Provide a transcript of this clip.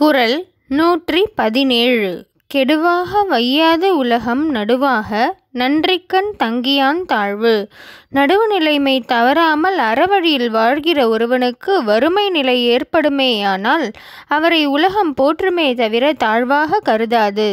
குரல் நூற்றி பதினேழு கெடுவாக வையாத உலகம் நடுவாக நன்றிக்கண் தங்கியான் தாழ்வு நடுவு நிலைமை தவறாமல் அறவழியில் வாழ்கிற ஒருவனுக்கு வறுமை நிலை ஏற்படுமேயானால் அவரை உலகம் போற்றுமே தவிர தாழ்வாக கருதாது